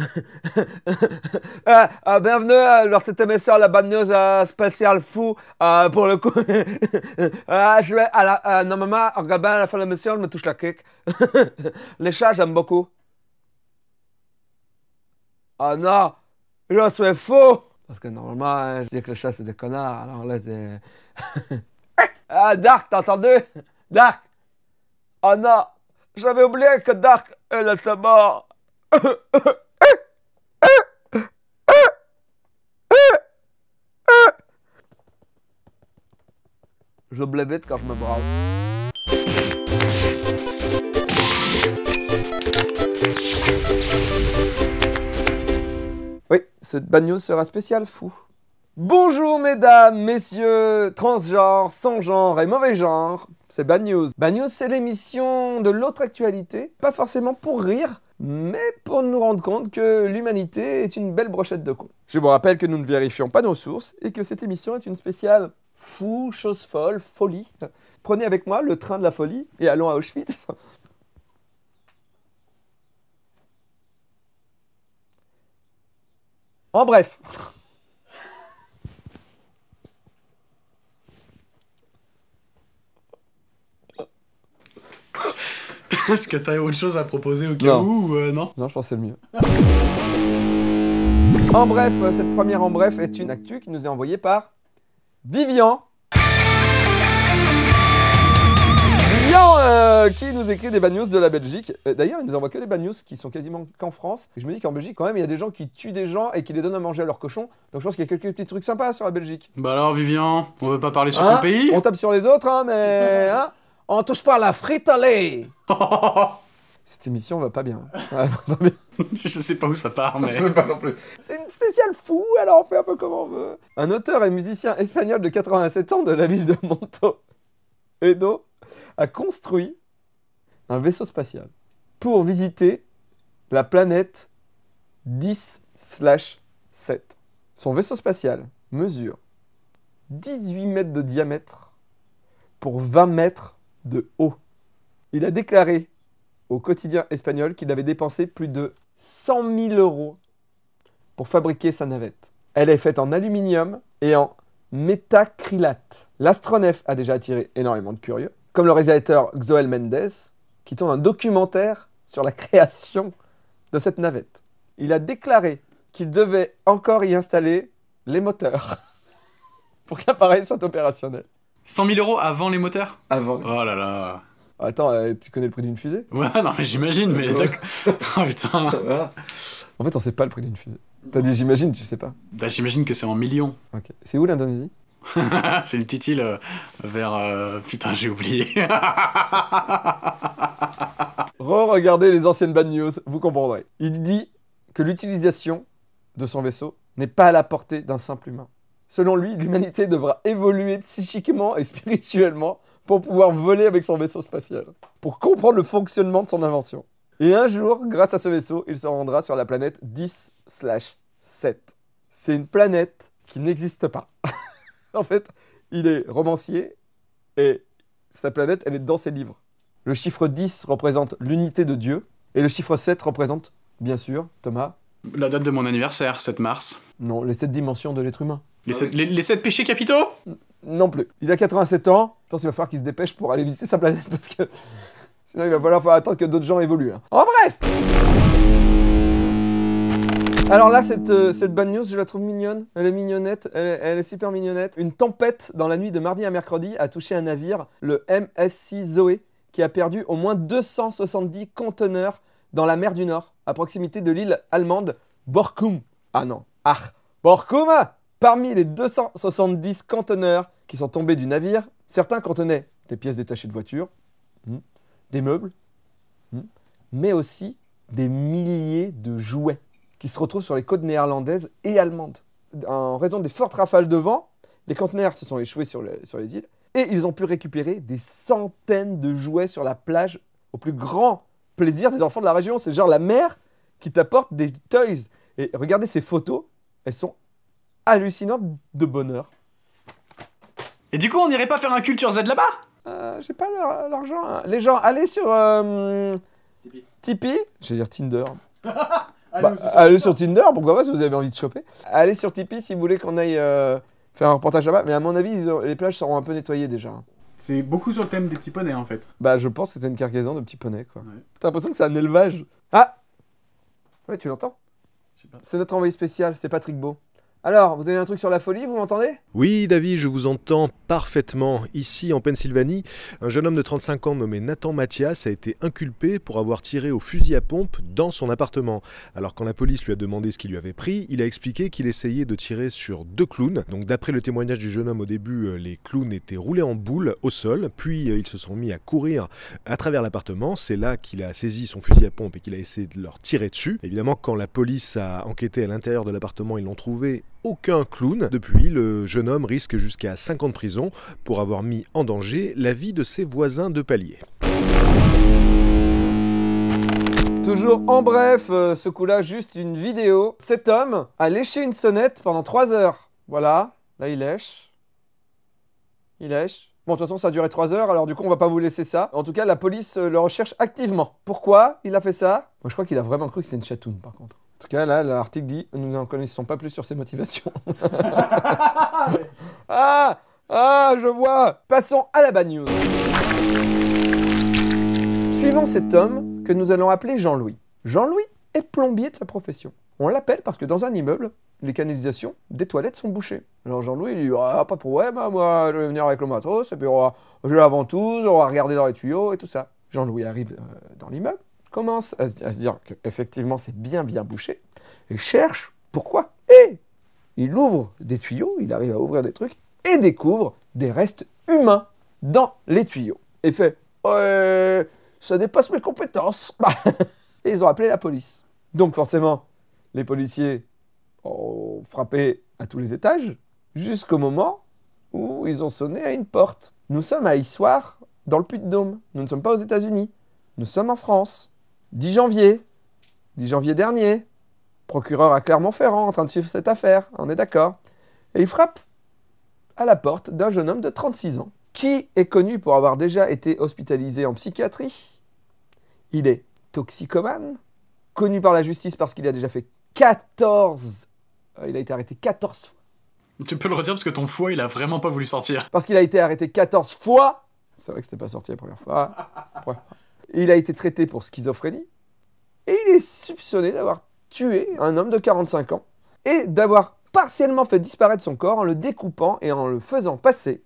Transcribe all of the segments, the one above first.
Eh, eh, bienvenue à cette émission la bad news euh, spéciale fou. Euh, pour le coup, euh, je vais à la, normalement, en regardant à la fin de l'émission, je me touche la kick. Les chats, j'aime beaucoup. Oh non, je suis fou! Parce que normalement, je dis que les chats, c'est des connards, alors là, c'est. ah, Dark, t'as entendu? Dark! oh, non, j'avais oublié que Dark, elle était mort. Je quand je me brasse. Oui, cette bad news sera spéciale fou. Bonjour mesdames, messieurs, transgenres, sans genre et mauvais genre, c'est Bad News. Bad News, c'est l'émission de l'autre actualité, pas forcément pour rire, mais pour nous rendre compte que l'humanité est une belle brochette de cons. Je vous rappelle que nous ne vérifions pas nos sources et que cette émission est une spéciale fou, chose folle, folie. Prenez avec moi le train de la folie et allons à Auschwitz. En bref. Est-ce que tu t'as autre chose à proposer au cas où ou euh, non Non, je pensais le mieux. en bref, euh, cette première en bref est une actu qui nous est envoyée par Vivian. Vivian euh, qui nous écrit des bad news de la Belgique. Euh, d'ailleurs, il nous envoie que des bad news qui sont quasiment qu'en France. Et je me dis qu'en Belgique, quand même, il y a des gens qui tuent des gens et qui les donnent à manger à leurs cochons. Donc je pense qu'il y a quelques petits trucs sympas sur la Belgique. Bah alors, Vivian, on veut pas parler sur son hein pays On tape sur les autres, hein, mais. Hein. on touche pas à la allez. Cette émission va pas bien. va pas bien. je sais pas où ça part, mais. plus. C'est une spéciale fou, alors on fait un peu comme on veut. Un auteur et musicien espagnol de 87 ans de la ville de Monto, Edo, a construit un vaisseau spatial pour visiter la planète 10/7. Son vaisseau spatial mesure 18 mètres de diamètre pour 20 mètres de haut. Il a déclaré au quotidien espagnol qu'il avait dépensé plus de 100 000 euros pour fabriquer sa navette. Elle est faite en aluminium et en métacrylate. L'astronef a déjà attiré énormément de curieux, comme le réalisateur Xoel Mendes, qui tourne un documentaire sur la création de cette navette. Il a déclaré qu'il devait encore y installer les moteurs pour que l'appareil soit opérationnel. 100 000 euros avant les moteurs Avant. Oh là là Attends, euh, tu connais le prix d'une fusée Ouais, non, mais j'imagine, mais oh, putain. En fait, on sait pas le prix d'une fusée. T'as dit j'imagine, tu sais pas. Bah, j'imagine que c'est en millions. Ok. C'est où l'Indonésie C'est une petite île euh, vers. Euh, putain, j'ai oublié. Re-regardez les anciennes bad news, vous comprendrez. Il dit que l'utilisation de son vaisseau n'est pas à la portée d'un simple humain. Selon lui, l'humanité devra évoluer psychiquement et spirituellement pour pouvoir voler avec son vaisseau spatial, pour comprendre le fonctionnement de son invention. Et un jour, grâce à ce vaisseau, il se rendra sur la planète 10/7. C'est une planète qui n'existe pas. en fait, il est romancier et sa planète, elle est dans ses livres. Le chiffre 10 représente l'unité de Dieu et le chiffre 7 représente, bien sûr, Thomas. La date de mon anniversaire, 7 mars. Non, les 7 dimensions de l'être humain. Les, sept, les, péchés capitaux Non plus. Il a 87 ans, je pense qu'il va falloir qu'il se dépêche pour aller visiter sa planète parce que sinon il va falloir attendre que d'autres gens évoluent. Hein. En bref alors là, cette, euh, bad news, je la trouve mignonne. Elle est mignonnette, elle est, super mignonnette. Une tempête dans la nuit de mardi à mercredi a touché un navire, le MSC Zoé, qui a perdu au moins 270 conteneurs dans la mer du Nord, à proximité de l'île allemande Borkum. Ah non, ah, Borkum Parmi les 270 conteneurs qui sont tombés du navire, certains contenaient des pièces détachées de voitures, hmm, des meubles, hmm, mais aussi des milliers de jouets qui se retrouvent sur les côtes néerlandaises et allemandes. En raison des fortes rafales de vent, les conteneurs se sont échoués sur, les îles et ils ont pu récupérer des centaines de jouets sur la plage au plus grand plaisir des enfants de la région. C'est genre la mer qui t'apporte des toys. Et regardez ces photos, elles sont hallucinante de bonheur. Et du coup, on n'irait pas faire un Culture Z là-bas euh, J'ai pas l'argent. Hein. Les gens, allez sur euh, Tipeee. Tipeee J'allais dire Tinder. allez, bah, sur Tinder, pourquoi pas si vous avez envie de choper. Allez sur Tipeee si vous voulez qu'on aille euh, faire un reportage là-bas. Mais à mon avis, les plages seront un peu nettoyées déjà. Hein. C'est beaucoup sur le thème des petits poneys en fait. Bah, je pense que c'était une cargaison de petits poneys quoi. T'as l'impression que c'est un élevage. Ah Ouais, tu l'entends C'est notre envoyé spécial, c'est Patrick Beau. Alors, vous avez un truc sur la folie, vous m'entendez Oui, David, je vous entends parfaitement. Ici, en Pennsylvanie, un jeune homme de 35 ans nommé Nathan Mathias a été inculpé pour avoir tiré au fusil à pompe dans son appartement. Alors, quand la police lui a demandé ce qu'il lui avait pris, il a expliqué qu'il essayait de tirer sur deux clowns. Donc, d'après le témoignage du jeune homme au début, euh, les clowns étaient roulés en boule au sol, puis euh, ils se sont mis à courir à travers l'appartement. C'est là qu'il a saisi son fusil à pompe et qu'il a essayé de leur tirer dessus. Évidemment, quand la police a enquêté à l'intérieur de l'appartement, ils l'ont trouvé aucun clown. Depuis, le jeune homme risque jusqu'à 5 ans de prison pour avoir mis en danger la vie de ses voisins de palier. Toujours en bref, euh, ce coup-là, juste une vidéo. Cet homme a léché une sonnette pendant 3 heures. Voilà, là il lèche. Il lèche. Bon, de toute façon, ça a duré 3 heures, alors du coup, on va pas vous laisser ça. En tout cas, la police euh, le recherche activement. Pourquoi il a fait ça Moi, je crois qu'il a vraiment cru que c'était une chatoune, par contre. En tout cas, là, l'article dit Nous n'en connaissons pas plus sur ses motivations. ah Ah Je vois Passons à la bad news. Suivons cet homme que nous allons appeler Jean-Louis. Jean-Louis est plombier de sa profession. On l'appelle parce que dans un immeuble, les canalisations des toilettes sont bouchées. Alors Jean-Louis, il dit Ah, pas de problème, hein, moi, je vais venir avec le matos, et puis on va, je vais ventouse, on va regarder dans les tuyaux et tout ça. Jean-Louis arrive euh, dans l'immeuble, commence à se, dire dire qu'effectivement c'est bien bien bouché et cherche pourquoi. Et il ouvre des tuyaux, il arrive à ouvrir des trucs et découvre des restes humains dans les tuyaux. Et fait Ouais, «Euh, ça dépasse mes compétences. et ils ont appelé la police. Donc forcément, les policiers ont frappé à tous les étages jusqu'au moment où ils ont sonné à une porte. Nous sommes à Issoir, dans le Puy-de-Dôme. Nous ne sommes pas aux États-Unis. Nous sommes en France. 10 janvier, 10 janvier dernier, procureur à Clermont-Ferrand en train de suivre cette affaire, on est d'accord. Et il frappe à la porte d'un jeune homme de 36 ans, qui est connu pour avoir déjà été hospitalisé en psychiatrie. Il est toxicomane, connu par la justice parce qu'il a déjà fait 14... Euh, il a été arrêté 14 fois. Tu peux le redire parce que ton foie, il a vraiment pas voulu sortir. Parce qu'il a été arrêté 14 fois. C'est vrai que c'était pas sorti la première fois. Il a été traité pour schizophrénie et il est soupçonné d'avoir tué un homme de 45 ans et d'avoir partiellement fait disparaître son corps en le découpant et en le faisant passer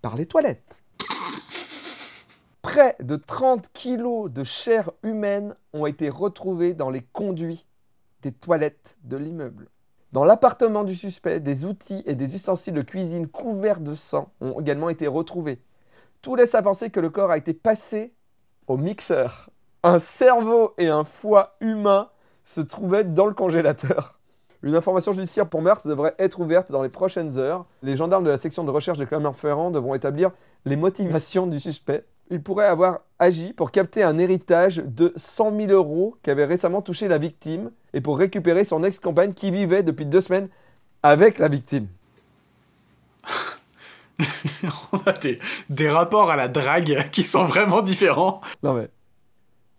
par les toilettes. Près de 30 kilos de chair humaine ont été retrouvés dans les conduits des toilettes de l'immeuble. Dans l'appartement du suspect, des outils et des ustensiles de cuisine couverts de sang ont également été retrouvés. Tout laisse à penser que le corps a été passé au mixeur. Un cerveau et un foie humain se trouvaient dans le congélateur. Une information judiciaire pour meurtre devrait être ouverte dans les prochaines heures. Les gendarmes de la section de recherche de Clermont-Ferrand devront établir les motivations du suspect. Il pourrait avoir agi pour capter un héritage de 100 000 euros qu'avait récemment touché la victime et pour récupérer son ex-compagne qui vivait depuis deux semaines avec la victime. on a des, rapports à la drague qui sont vraiment différents. Non mais,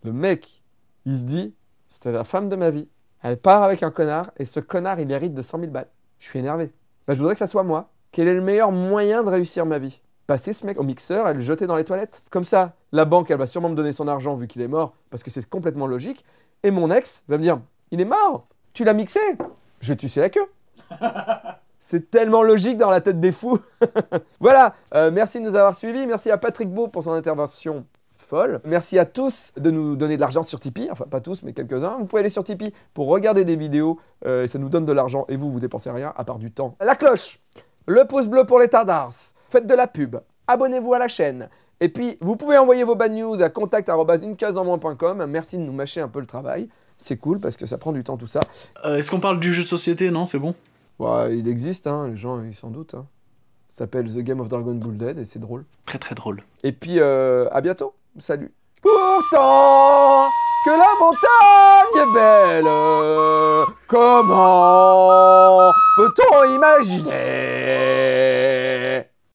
le mec, il se dit, c'était la femme de ma vie. Elle part avec un connard et ce connard, il hérite de 100 000 balles. Je suis énervé. Bah, je voudrais que ça soit moi. Quel est le meilleur moyen de réussir ma vie Passer ce mec au mixeur et le jeter dans les toilettes. Comme ça, la banque, elle va sûrement me donner son argent vu qu'il est mort, parce que c'est complètement logique. Et mon ex va me dire, il est mort, tu l'as mixé, je vais te la queue. C'est tellement logique dans la tête des fous. voilà, euh, merci de nous avoir suivis. Merci à Patrick Beau pour son intervention folle. Merci à tous de nous donner de l'argent sur Tipeee. Enfin, pas tous, mais quelques-uns. Vous pouvez aller sur Tipeee pour regarder des vidéos. Euh, et ça nous donne de l'argent. Et vous, vous dépensez rien à part du temps. La cloche, le pouce bleu pour les tardars. Faites de la pub. Abonnez-vous à la chaîne. Et puis, vous pouvez envoyer vos bad news à contact.unecaseenmoins.com. Merci de nous mâcher un peu le travail. C'est cool parce que ça prend du temps tout ça. Euh, est-ce qu'on parle du jeu de société Non, c'est bon. Bah, il existe, hein, les gens ils s'en doutent. Hein. s'appelle The Game of Dragon Ball Dead et c'est drôle. Très très drôle. Et puis euh, à bientôt, salut. Pourtant que la montagne est belle, comment peut-on imaginer